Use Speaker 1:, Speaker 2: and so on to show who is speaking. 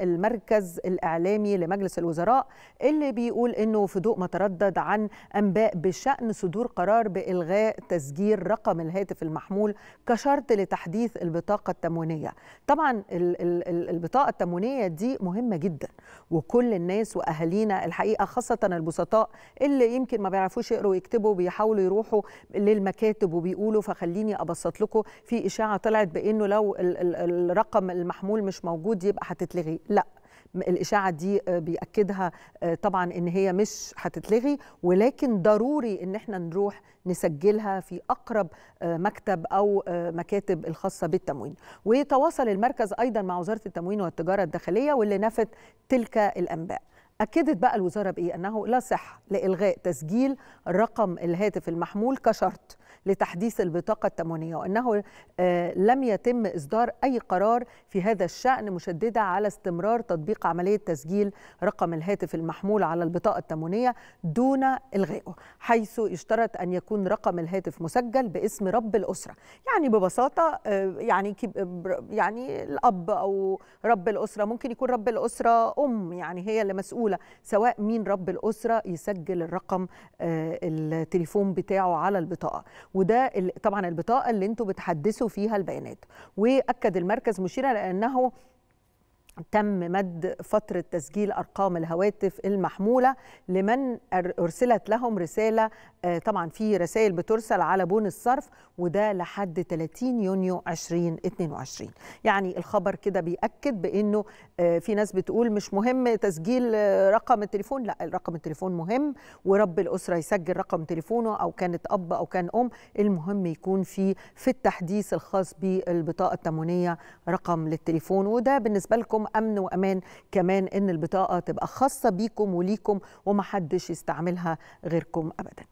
Speaker 1: المركز الإعلامي لمجلس الوزراء اللي بيقول أنه في ضوء ما تردد عن أنباء بشأن صدور قرار بإلغاء تسجيل رقم الهاتف المحمول كشرط لتحديث البطاقة التموينية طبعا البطاقة التموينية دي مهمة جدا وكل الناس واهالينا الحقيقه خاصه البسطاء اللي يمكن ما بيعرفوش يقروا ويكتبوا بيحاولوا يروحوا للمكاتب وبيقولوا فخليني ابسط لكم في اشاعه طلعت بانه لو الرقم المحمول مش موجود يبقى هتتلغي لا الإشاعة دي آه، بيأكدها آه، طبعا إن هي مش هتتلغي ولكن ضروري إن احنا نروح نسجلها في أقرب آه، مكتب أو مكاتب الخاصة بالتموين ويتواصل المركز أيضا مع وزارة التموين والتجارة الداخلية واللي نفت تلك الأنباء أكدت بقى الوزارة بإيه؟ أنه لا صحة لإلغاء تسجيل رقم الهاتف المحمول كشرط لتحديث البطاقة التموينية وأنه آه، لم يتم إصدار أي قرار في هذا الشأن مشددة على استمرار تطبيق عملية تسجيل رقم الهاتف المحمول على البطاقة التموينية دون إلغائه حيث يشترط أن يكون رقم الهاتف مسجل باسم رب الأسرة يعني ببساطة آه، يعني يعني الأب أو رب الأسرة ممكن يكون رب الأسرة أم يعني هي اللي مسؤولة بسهوله سواء مين رب الاسره يسجل الرقم آه، التليفون بتاعه على البطاقه وده طبعا البطاقه اللي انتوا بتحدثوا فيها البيانات واكد المركز مشيرة لانه تم مد فترة تسجيل أرقام الهواتف المحمولة لمن أرسلت لهم رسالة آه، طبعا في رسائل بترسل على بون الصرف وده لحد 30 يونيو 2022 يعني الخبر كده بيأكد بأنه آه، في ناس بتقول مش مهم تسجيل آه، رقم التليفون لا الرقم التليفون مهم ورب الأسرة يسجل رقم تليفونه أو كانت أب أو كان أم المهم يكون في في التحديث الخاص بالبطاقة التموينية رقم للتليفون وده بالنسبة لكم امن وامان كمان ان البطاقه تبقى خاصه بيكم وليكم ومحدش يستعملها غيركم ابدا